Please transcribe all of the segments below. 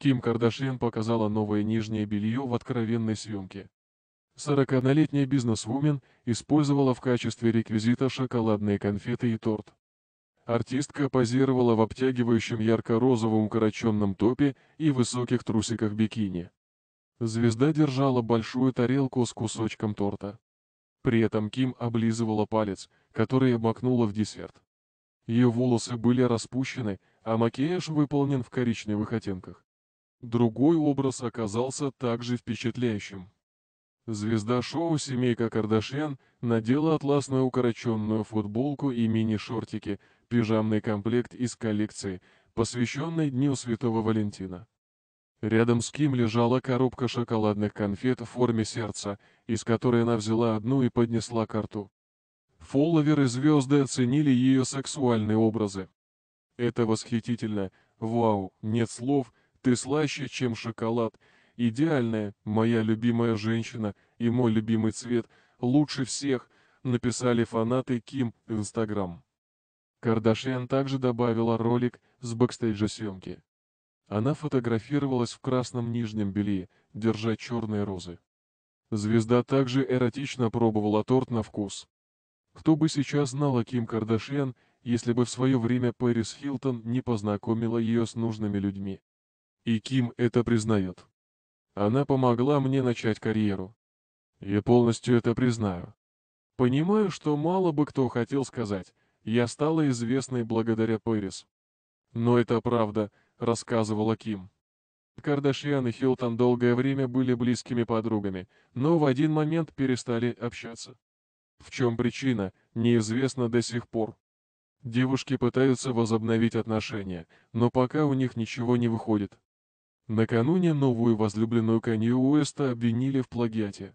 Ким Кардашьян показала новое нижнее белье в откровенной съемке. 41-летняя бизнесвумен использовала в качестве реквизита шоколадные конфеты и торт. Артистка позировала в обтягивающем ярко-розовом укороченном топе и высоких трусиках бикини. Звезда держала большую тарелку с кусочком торта. При этом Ким облизывала палец, который обмакнула в десерт. Ее волосы были распущены, а макияж выполнен в коричневых оттенках. Другой образ оказался также впечатляющим. Звезда шоу «Семейка Кардашьян» надела атласную укороченную футболку и мини-шортики, пижамный комплект из коллекции, посвященной Дню Святого Валентина. Рядом с Ким лежала коробка шоколадных конфет в форме сердца, из которой она взяла одну и поднесла к рту. Фолловеры звезды оценили ее сексуальные образы. Это восхитительно, вау, нет слов — ты слаще, чем шоколад. Идеальная, моя любимая женщина и мой любимый цвет лучше всех, написали фанаты Ким в Инстаграм. Кардашьян также добавила ролик с бэкстейджа съемки. Она фотографировалась в красном нижнем белье, держа черные розы. Звезда также эротично пробовала торт на вкус. Кто бы сейчас знал о Ким Кардашьян, если бы в свое время Пэрис Хилтон не познакомила ее с нужными людьми. И Ким это признает. Она помогла мне начать карьеру. Я полностью это признаю. Понимаю, что мало бы кто хотел сказать, я стала известной благодаря Пэрис. Но это правда, рассказывала Ким. Кардашьян и Хилтон долгое время были близкими подругами, но в один момент перестали общаться. В чем причина, неизвестно до сих пор. Девушки пытаются возобновить отношения, но пока у них ничего не выходит. Накануне новую возлюбленную Канье Уэста обвинили в плагиате.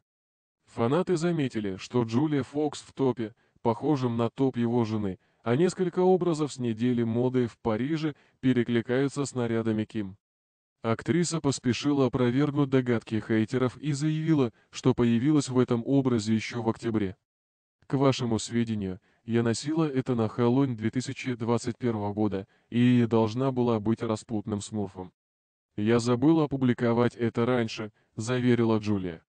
Фанаты заметили, что Джулия Фокс в топе, похожем на топ его жены, а несколько образов с недели моды в Париже перекликаются с нарядами Ким. Актриса поспешила опровергнуть догадки хейтеров и заявила, что появилась в этом образе еще в октябре. К вашему сведению, я носила это на Хэллоуин 2021 года и должна была быть распутным смурфом. «Я забыл опубликовать это раньше», — заверила Джулия.